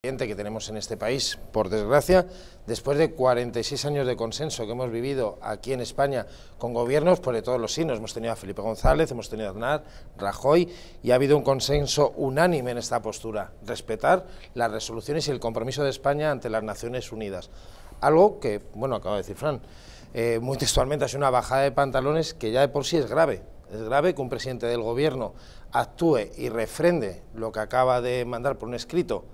que tenemos en este país, por desgracia, después de 46 años de consenso que hemos vivido aquí en España con gobiernos por pues de todos los signos, hemos tenido a Felipe González, hemos tenido a Aznar, Rajoy, y ha habido un consenso unánime en esta postura, respetar las resoluciones y el compromiso de España ante las Naciones Unidas. Algo que, bueno, acaba de decir Fran, eh, muy textualmente ha sido una bajada de pantalones que ya de por sí es grave, es grave que un presidente del gobierno actúe y refrende lo que acaba de mandar por un escrito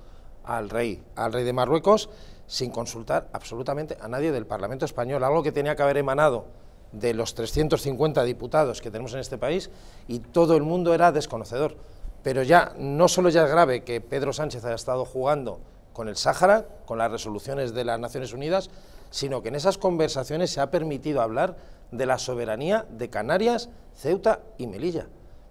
al rey, al rey de Marruecos, sin consultar absolutamente a nadie del Parlamento español, algo que tenía que haber emanado de los 350 diputados que tenemos en este país y todo el mundo era desconocedor. Pero ya no solo ya es grave que Pedro Sánchez haya estado jugando con el Sáhara, con las resoluciones de las Naciones Unidas, sino que en esas conversaciones se ha permitido hablar de la soberanía de Canarias, Ceuta y Melilla.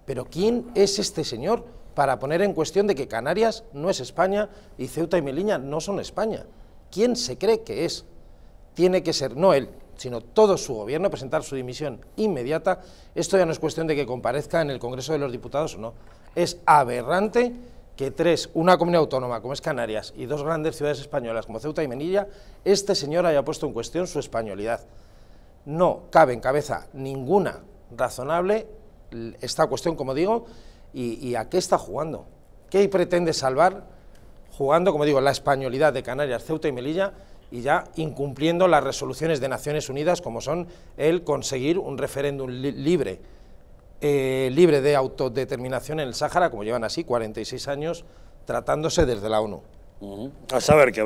Pero ¿quién es este señor? para poner en cuestión de que Canarias no es España y Ceuta y Melilla no son España. ¿Quién se cree que es? Tiene que ser, no él, sino todo su gobierno, presentar su dimisión inmediata. Esto ya no es cuestión de que comparezca en el Congreso de los Diputados o no. Es aberrante que tres, una comunidad autónoma como es Canarias y dos grandes ciudades españolas como Ceuta y Melilla, este señor haya puesto en cuestión su españolidad. No cabe en cabeza ninguna razonable esta cuestión, como digo, ¿Y, a qué está jugando? ¿Qué pretende salvar? Jugando, como digo, la españolidad de Canarias, Ceuta y Melilla y ya incumpliendo las resoluciones de Naciones Unidas como son el conseguir un referéndum libre, eh, libre de autodeterminación en el Sáhara, como llevan así 46 años tratándose desde la ONU. A saber que